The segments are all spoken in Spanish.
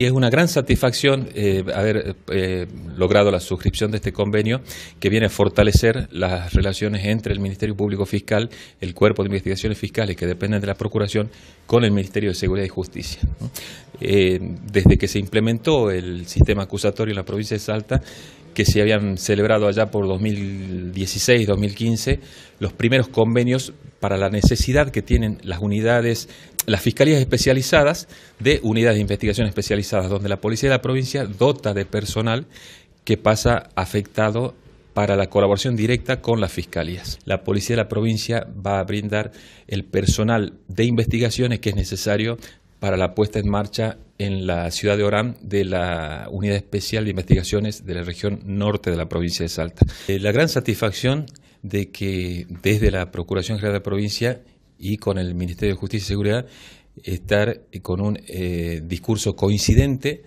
Y es una gran satisfacción eh, haber eh, logrado la suscripción de este convenio que viene a fortalecer las relaciones entre el Ministerio Público Fiscal, el Cuerpo de Investigaciones Fiscales que dependen de la Procuración, con el Ministerio de Seguridad y Justicia. Eh, desde que se implementó el sistema acusatorio en la provincia de Salta, que se habían celebrado allá por 2016-2015, los primeros convenios para la necesidad que tienen las unidades, las fiscalías especializadas de unidades de investigación especializadas, donde la policía de la provincia dota de personal que pasa afectado para la colaboración directa con las fiscalías. La policía de la provincia va a brindar el personal de investigaciones que es necesario para la puesta en marcha en la ciudad de Orán de la Unidad Especial de Investigaciones de la región norte de la provincia de Salta. Eh, la gran satisfacción de que desde la Procuración General de la Provincia y con el Ministerio de Justicia y Seguridad estar eh, con un eh, discurso coincidente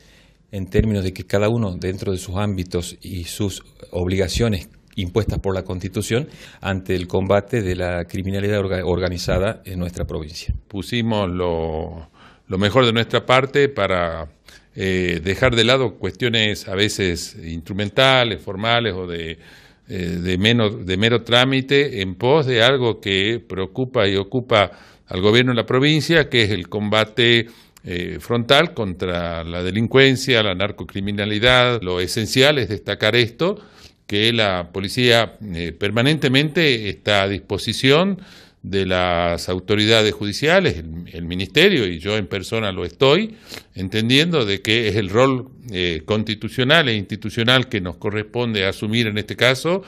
en términos de que cada uno dentro de sus ámbitos y sus obligaciones impuestas por la Constitución ante el combate de la criminalidad organizada en nuestra provincia. Pusimos lo, mejor de nuestra parte para eh, dejar de lado cuestiones a veces instrumentales, formales o de eh, de, menos, de mero trámite en pos de algo que preocupa y ocupa al gobierno de la provincia, que es el combate eh, frontal contra la delincuencia, la narcocriminalidad. Lo esencial es destacar esto, que la policía eh, permanentemente está a disposición de las autoridades judiciales, el, ministerio, y yo en persona lo estoy, entendiendo de que es el rol eh, constitucional e institucional que nos corresponde asumir en este caso